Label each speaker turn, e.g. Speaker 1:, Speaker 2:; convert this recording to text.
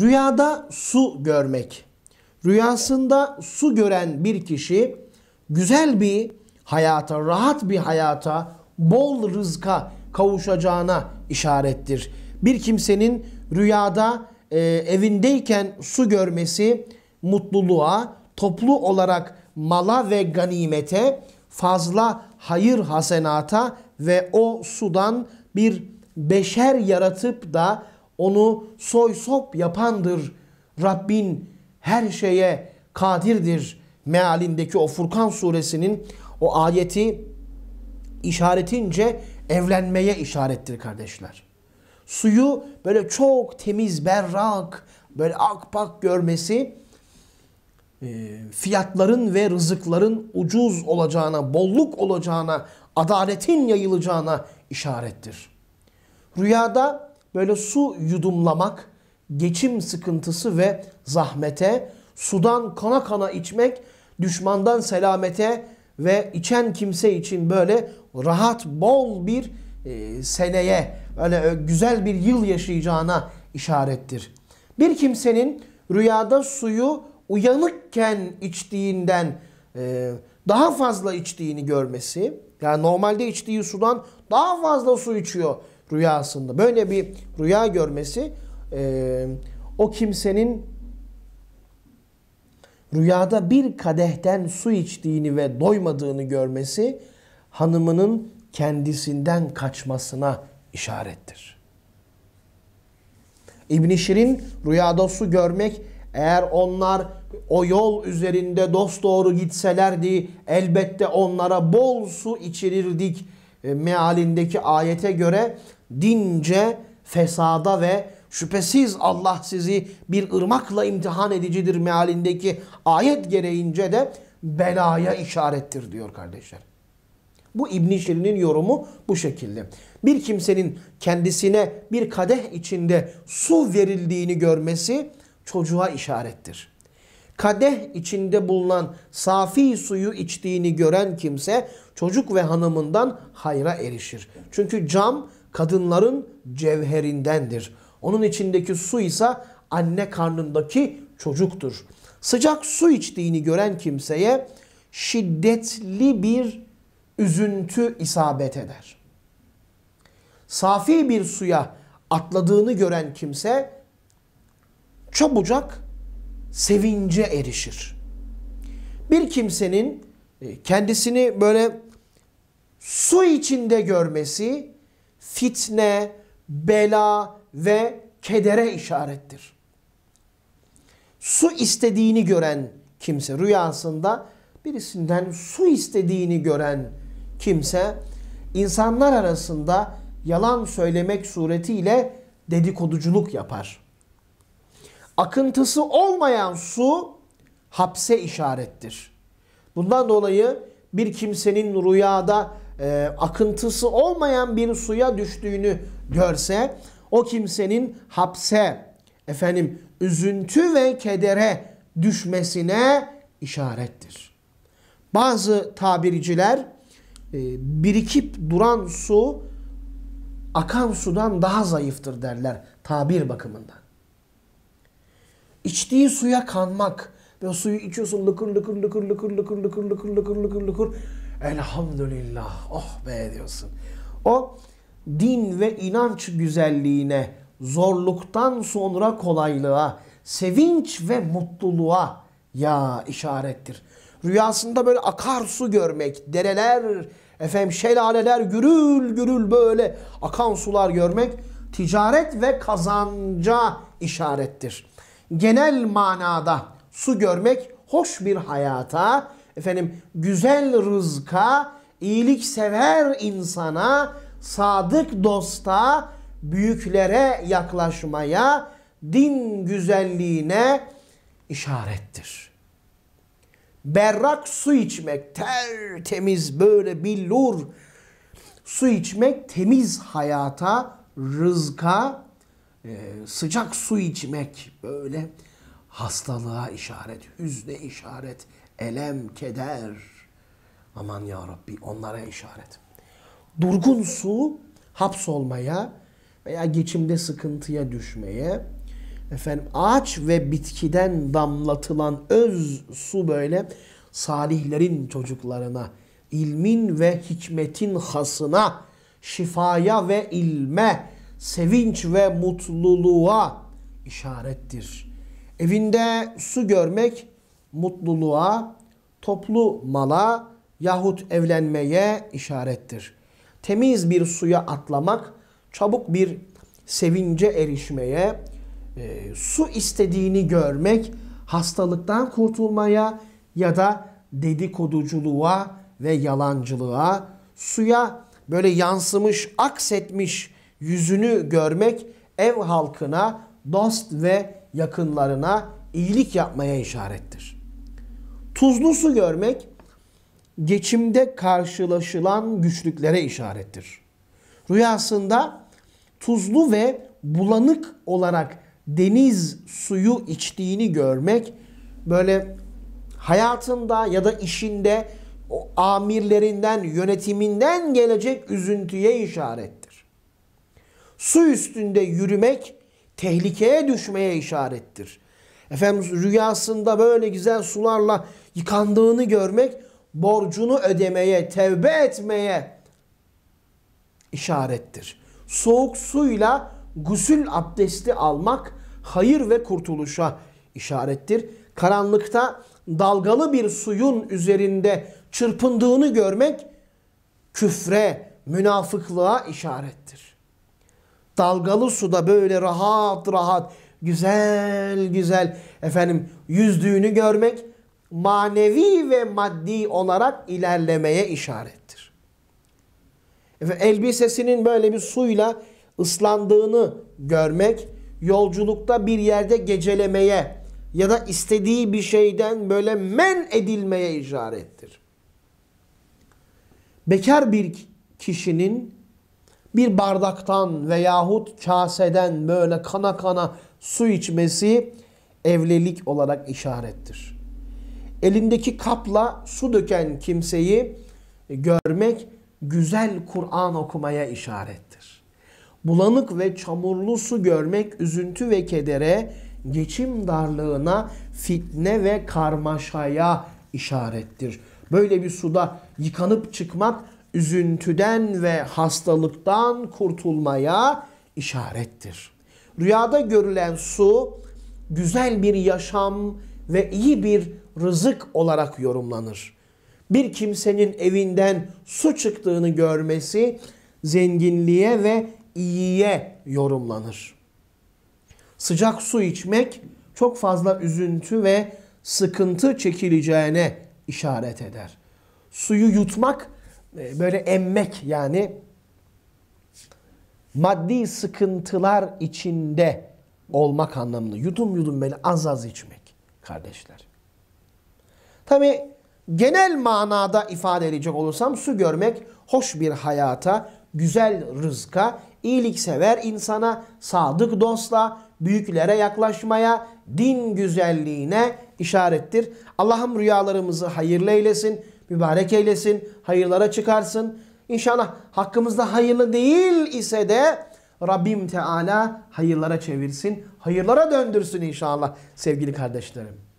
Speaker 1: Rüyada su görmek. Rüyasında su gören bir kişi güzel bir hayata, rahat bir hayata, bol rızka kavuşacağına işarettir. Bir kimsenin rüyada e, evindeyken su görmesi mutluluğa, toplu olarak mala ve ganimete, fazla hayır hasenata ve o sudan bir beşer yaratıp da onu soy sop yapandır. Rabbin her şeye kadirdir. Mealindeki o Furkan suresinin o ayeti işaretince evlenmeye işarettir kardeşler. Suyu böyle çok temiz, berrak, böyle akpak görmesi e, fiyatların ve rızıkların ucuz olacağına, bolluk olacağına, adaletin yayılacağına işarettir. Rüyada böyle su yudumlamak, geçim sıkıntısı ve zahmete, sudan kana kana içmek, düşmandan selamete ve içen kimse için böyle rahat, bol bir e, seneye, öyle e, güzel bir yıl yaşayacağına işarettir. Bir kimsenin rüyada suyu uyanıkken içtiğinden e, daha fazla içtiğini görmesi, yani normalde içtiği sudan daha fazla su içiyor rüyasında. Böyle bir rüya görmesi e, o kimsenin rüyada bir kadehten su içtiğini ve doymadığını görmesi hanımının kendisinden kaçmasına işarettir. İbn Şirin rüyada su görmek eğer onlar o yol üzerinde doğru gitselerdi elbette onlara bol su içirirdik.'' E, mealindeki ayete göre dince fesada ve şüphesiz Allah sizi bir ırmakla imtihan edicidir mealindeki ayet gereğince de belaya işarettir diyor kardeşler. Bu İbn Şirin'in yorumu bu şekilde. Bir kimsenin kendisine bir kadeh içinde su verildiğini görmesi çocuğa işarettir kadeh içinde bulunan safi suyu içtiğini gören kimse çocuk ve hanımından hayra erişir. Çünkü cam kadınların cevherindendir. Onun içindeki su ise anne karnındaki çocuktur. Sıcak su içtiğini gören kimseye şiddetli bir üzüntü isabet eder. Safi bir suya atladığını gören kimse çabucak sevince erişir. Bir kimsenin e, kendisini böyle su içinde görmesi fitne, bela ve kedere işarettir. Su istediğini gören kimse rüyasında birisinden su istediğini gören kimse insanlar arasında yalan söylemek suretiyle dedikoduculuk yapar. Akıntısı olmayan su hapse işarettir. Bundan dolayı bir kimsenin rüyada e, akıntısı olmayan bir suya düştüğünü görse o kimsenin hapse efendim üzüntü ve kedere düşmesine işarettir. Bazı tabirciler e, birikip duran su akan sudan daha zayıftır derler tabir bakımından içtiği suya kanmak. Ve o suyu içiyorsun lıkır lıkır lıkır lıkır lıkır lıkır lıkır lıkır lıkır lıkır. Elhamdülillah. Oh be diyorsun. O din ve inanç güzelliğine, zorluktan sonra kolaylığa, sevinç ve mutluluğa ya işarettir. Rüyasında böyle akar su görmek, dereler, efem şelaleler gürül gürül böyle akan sular görmek ticaret ve kazanca işarettir genel manada su görmek hoş bir hayata, efendim güzel rızka, iyiliksever insana, sadık dosta, büyüklere yaklaşmaya, din güzelliğine işarettir. Berrak su içmek, tertemiz böyle billur su içmek temiz hayata, rızka, ee, sıcak su içmek böyle hastalığa işaret, hüzne işaret, elem, keder. Aman ya Rabbi onlara işaret. Durgun su hapsolmaya veya geçimde sıkıntıya düşmeye, efendim ağaç ve bitkiden damlatılan öz su böyle salihlerin çocuklarına, ilmin ve hikmetin hasına, şifaya ve ilme, sevinç ve mutluluğa işarettir. Evinde su görmek mutluluğa, toplu mala yahut evlenmeye işarettir. Temiz bir suya atlamak, çabuk bir sevince erişmeye, e, su istediğini görmek, hastalıktan kurtulmaya ya da dedikoduculuğa ve yalancılığa, suya böyle yansımış, aksetmiş yüzünü görmek ev halkına, dost ve yakınlarına iyilik yapmaya işarettir. Tuzlu su görmek geçimde karşılaşılan güçlüklere işarettir. Rüyasında tuzlu ve bulanık olarak deniz suyu içtiğini görmek böyle hayatında ya da işinde o amirlerinden, yönetiminden gelecek üzüntüye işaret su üstünde yürümek tehlikeye düşmeye işarettir. Efendim rüyasında böyle güzel sularla yıkandığını görmek borcunu ödemeye, tevbe etmeye işarettir. Soğuk suyla gusül abdesti almak hayır ve kurtuluşa işarettir. Karanlıkta dalgalı bir suyun üzerinde çırpındığını görmek küfre, münafıklığa işarettir dalgalı suda böyle rahat rahat güzel güzel efendim yüzdüğünü görmek manevi ve maddi olarak ilerlemeye işarettir. Elbisesinin böyle bir suyla ıslandığını görmek yolculukta bir yerde gecelemeye ya da istediği bir şeyden böyle men edilmeye işarettir. Bekar bir kişinin bir bardaktan veyahut kaseden böyle kana kana su içmesi evlilik olarak işarettir. Elindeki kapla su döken kimseyi e, görmek güzel Kur'an okumaya işarettir. Bulanık ve çamurlu su görmek üzüntü ve kedere, geçim darlığına, fitne ve karmaşaya işarettir. Böyle bir suda yıkanıp çıkmak üzüntüden ve hastalıktan kurtulmaya işarettir. Rüyada görülen su güzel bir yaşam ve iyi bir rızık olarak yorumlanır. Bir kimsenin evinden su çıktığını görmesi zenginliğe ve iyiye yorumlanır. Sıcak su içmek çok fazla üzüntü ve sıkıntı çekileceğine işaret eder. Suyu yutmak ee, böyle emmek yani maddi sıkıntılar içinde olmak anlamında yudum yudum böyle az az içmek kardeşler. Tabi genel manada ifade edecek olursam su görmek hoş bir hayata, güzel rızka, iyiliksever insana, sadık dostla, büyüklere yaklaşmaya, din güzelliğine işarettir. Allah'ım rüyalarımızı hayırlı eylesin mübarek eylesin, hayırlara çıkarsın. İnşallah hakkımızda hayırlı değil ise de Rabbim Teala hayırlara çevirsin, hayırlara döndürsün inşallah sevgili kardeşlerim.